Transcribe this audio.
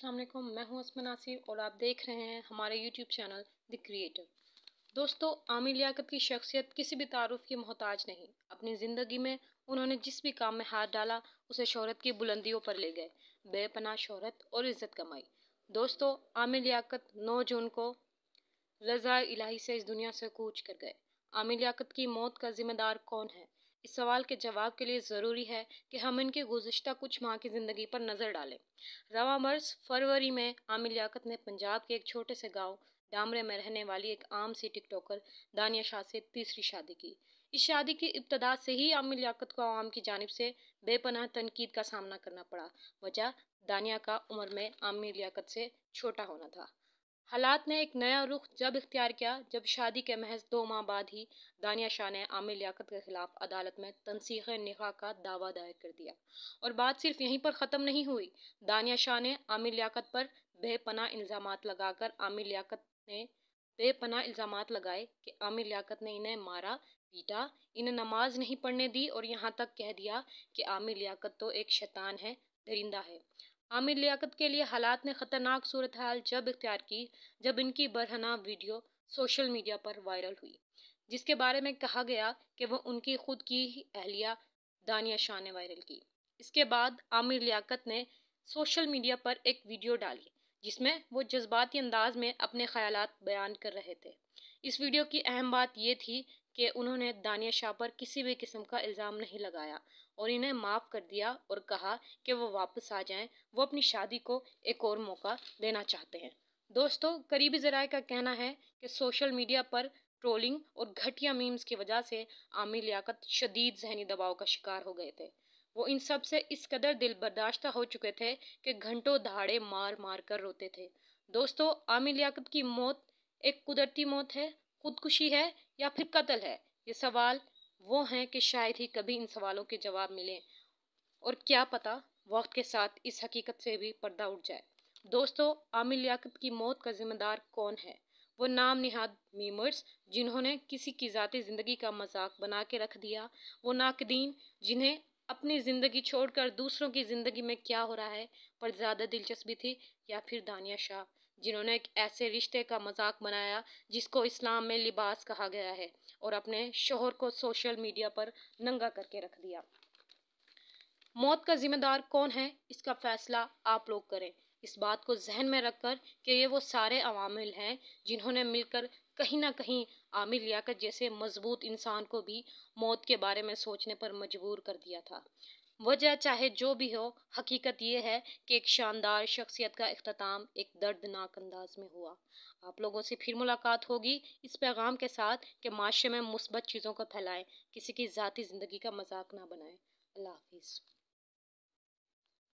अस्सलाम वालेकुम मैं हूं असमन नासिर और आप देख रहे हैं हमारे यूट्यूब चैनल द क्रिएटर दोस्तों आमिर लियाकत की शख्सियत किसी भी तारुफ की मोहताज नहीं अपनी ज़िंदगी में उन्होंने जिस भी काम में हाथ डाला उसे शहरत की बुलंदियों पर ले गए बेपना शहरत और इज़्ज़त कमाई दोस्तों आमिर लियाकत नौ जून को रज़ा इलाही से इस दुनिया से कूच कर गए आमिर लियाकत की मौत का जिम्मेदार कौन है इस सवाल के जवाब के लिए ज़रूरी है कि हम इनके गुजशत कुछ माह की ज़िंदगी पर नज़र डालें रवा मर्स फरवरी में आमिर लियाकत ने पंजाब के एक छोटे से गांव डामरे में रहने वाली एक आम सी टिकटॉकर दानिया शाह से तीसरी शादी की इस शादी की इब्तदा से ही आमिर लियाकत को आवाम की जानब से बेपनाह तनकीद का सामना करना पड़ा वजह दानिया का उम्र में आमिर लियाकत से छोटा होना था हालात ने एक नया रुख जब इख्तियार किया जब शादी के महज दो माह बाद ही दानिया शाह ने आमिर लियाकत के खिलाफ अदालत में तनसीख निका का दावा दायर कर दिया और बात सिर्फ यहीं पर ख़त्म नहीं हुई दानिया शाह ने आमिर लियाकत पर बेपना इल्ज़ाम लगाकर आमिर लियाकत ने बेपना इल्ज़ाम लगाए कि आमिर लियाकत ने इन्हें मारा पीटा इन्हें नमाज नहीं पढ़ने दी और यहाँ तक कह दिया कि आमिर लियाकत तो एक शैतान है दरिंदा है आमिर लियाकत के लिए हालात ने खतरनाक सूरत हाल जब इख्तियार की जब इनकी बरहना वीडियो सोशल मीडिया पर वायरल हुई जिसके बारे में कहा गया कि वह उनकी खुद की ही अहलिया दानिया शाह ने वायरल की इसके बाद आमिर लियाकत ने सोशल मीडिया पर एक वीडियो डाली जिसमें वो जज्बाती अंदाज में अपने ख्याल बयान कर रहे थे इस वीडियो की अहम बात यह थी कि उन्होंने दानिया शाह पर किसी भी किस्म का इल्ज़ाम नहीं लगाया और इन्हें माफ़ कर दिया और कहा कि वो वापस आ जाएं वो अपनी शादी को एक और मौका देना चाहते हैं दोस्तों करीबी ज़राए का कहना है कि सोशल मीडिया पर ट्रोलिंग और घटिया मीम्स की वजह से आमिर लियाकत शदीद जहनी दबाव का शिकार हो गए थे वो इन सब से इस कदर दिल बर्दाश्त हो चुके थे कि घंटों दहाड़े मार मार कर रोते थे दोस्तों आमिर लियाकत की मौत एक कुदरती मौत है खुदकुशी है या फिर कत्ल है ये सवाल वो हैं कि शायद ही कभी इन सवालों के जवाब मिलें और क्या पता वक्त के साथ इस हकीकत से भी पर्दा उठ जाए दोस्तों आमिल याकब की मौत का जिम्मेदार कौन है वो नाम निहाद मीमर्स जिन्होंने किसी की ज़ाती ज़िंदगी का मजाक बना के रख दिया वो नाकदीन जिन्हें अपनी ज़िंदगी छोड़कर दूसरों की ज़िंदगी में क्या हो रहा है पर ज़्यादा दिलचस्पी थी या फिर दानिया शाह जिन्होंने एक ऐसे रिश्ते का मजाक बनाया जिसको इस्लाम में लिबास कहा गया है और अपने शोहर को सोशल मीडिया पर नंगा करके रख दिया मौत का जिम्मेदार कौन है इसका फैसला आप लोग करें इस बात को जहन में रखकर कि ये वो सारे अवामिल हैं जिन्होंने मिलकर कहीं ना कहीं आमिर लियाकत जैसे मजबूत इंसान को भी मौत के बारे में सोचने पर मजबूर कर दिया था वजह चाहे जो भी हो हकीकत ये है कि एक शानदार शख्सियत का अख्ताम एक दर्दनाक अंदाज में हुआ आप लोगों से फिर मुलाकात होगी इस पैगाम के साथ कि माशरे में मुस्बत चीज़ों को फैलाएं किसी की ज़ाती ज़िंदगी का मजाक ना बनाएं अल्लाह हाफिज़